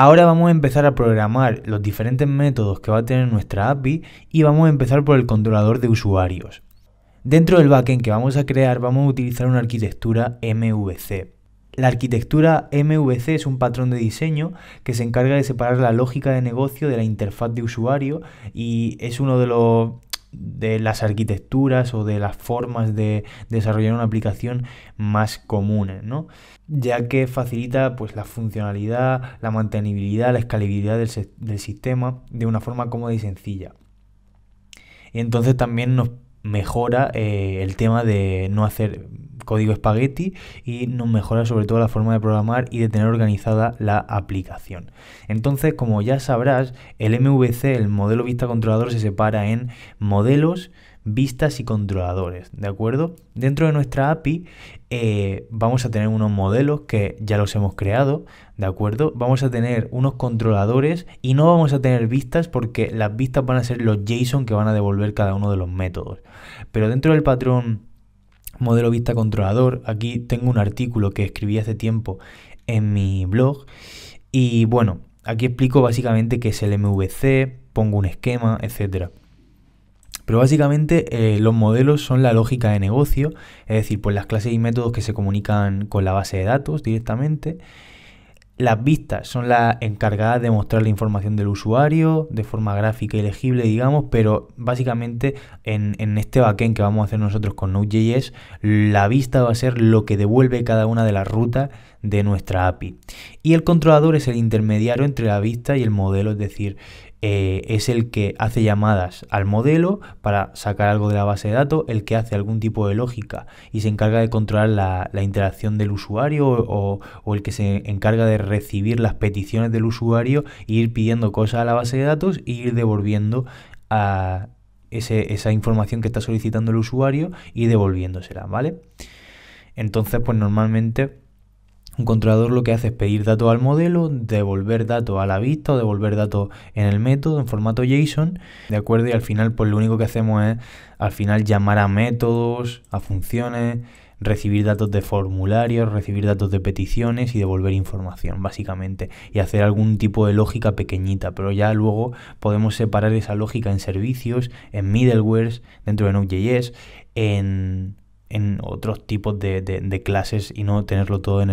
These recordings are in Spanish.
Ahora vamos a empezar a programar los diferentes métodos que va a tener nuestra API y vamos a empezar por el controlador de usuarios. Dentro del backend que vamos a crear vamos a utilizar una arquitectura MVC. La arquitectura MVC es un patrón de diseño que se encarga de separar la lógica de negocio de la interfaz de usuario y es uno de los de las arquitecturas o de las formas de desarrollar una aplicación más comunes, ¿no? ya que facilita pues, la funcionalidad, la mantenibilidad, la escalabilidad del, sistema de una forma cómoda y sencilla. Y entonces también nos mejora eh, el tema de no hacer código espagueti y nos mejora sobre todo la forma de programar y de tener organizada la aplicación. Entonces, como ya sabrás, el MVC, el modelo vista controlador, se separa en modelos, vistas y controladores, ¿de acuerdo? Dentro de nuestra API eh, vamos a tener unos modelos que ya los hemos creado, ¿de acuerdo? Vamos a tener unos controladores y no vamos a tener vistas porque las vistas van a ser los JSON que van a devolver cada uno de los métodos. Pero dentro del patrón modelo vista controlador. Aquí tengo un artículo que escribí hace tiempo en mi blog. Y bueno, aquí explico básicamente qué es el MVC, pongo un esquema, etc. Pero básicamente eh, los modelos son la lógica de negocio, es decir, pues las clases y métodos que se comunican con la base de datos directamente las vistas son las encargadas de mostrar la información del usuario de forma gráfica y legible, digamos, pero básicamente en, este backend que vamos a hacer nosotros con Node.js, la vista va a ser lo que devuelve cada una de las rutas de nuestra API. Y el controlador es el intermediario entre la vista y el modelo, es decir, eh, es el que hace llamadas al modelo para sacar algo de la base de datos, el que hace algún tipo de lógica y se encarga de controlar la, interacción del usuario o, el que se encarga de recibir las peticiones del usuario e ir pidiendo cosas a la base de datos e ir devolviendo a esa información que está solicitando el usuario y devolviéndosela, ¿vale? Entonces, pues normalmente un controlador lo que hace es pedir datos al modelo, devolver datos a la vista o devolver datos en el método en formato JSON, ¿de acuerdo? Y al final, pues lo único que hacemos es al final llamar a métodos, a funciones, recibir datos de formularios, recibir datos de peticiones y devolver información, básicamente, y hacer algún tipo de lógica pequeñita, pero ya luego podemos separar esa lógica en servicios, en middlewares, dentro de Node.js, en en otros tipos de, clases y no tenerlo todo en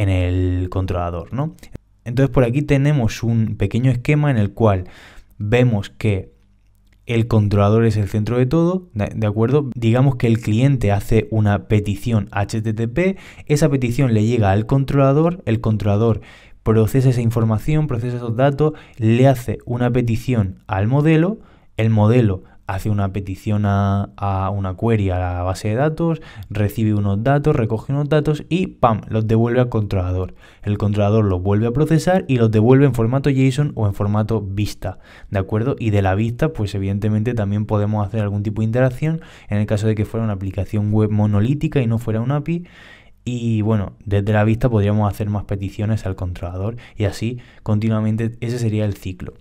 el, controlador, Entonces por aquí tenemos un pequeño esquema en el cual vemos que el controlador es el centro de todo, ¿de acuerdo? Digamos que el cliente hace una petición HTTP, esa petición le llega al controlador, el controlador procesa esa información, procesa esos datos, le hace una petición al modelo, el modelo hace una petición a, una query a la base de datos, recibe unos datos, recoge unos datos y ¡pam! los devuelve al controlador. El controlador los vuelve a procesar y los devuelve en formato JSON o en formato vista, ¿de acuerdo? Y de la vista, pues evidentemente también podemos hacer algún tipo de interacción en el caso de que fuera una aplicación web monolítica y no fuera un API. Y bueno, desde la vista podríamos hacer más peticiones al controlador y así continuamente ese sería el ciclo.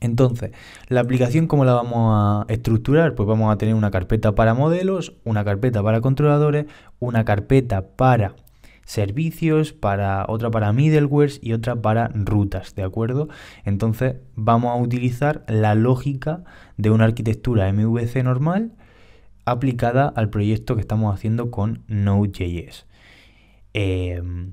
Entonces, la aplicación, ¿cómo la vamos a estructurar? Pues vamos a tener una carpeta para modelos, una carpeta para controladores, una carpeta para servicios, para otra para middlewares y otra para rutas, ¿de acuerdo? Entonces, vamos a utilizar la lógica de una arquitectura MVC normal aplicada al proyecto que estamos haciendo con Node.js. Em,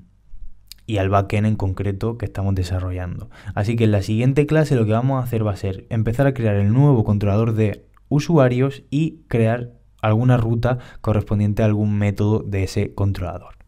y al backend en concreto que estamos desarrollando. Así que en la siguiente clase lo que vamos a hacer va a ser empezar a crear el nuevo controlador de usuarios y crear alguna ruta correspondiente a algún método de ese controlador.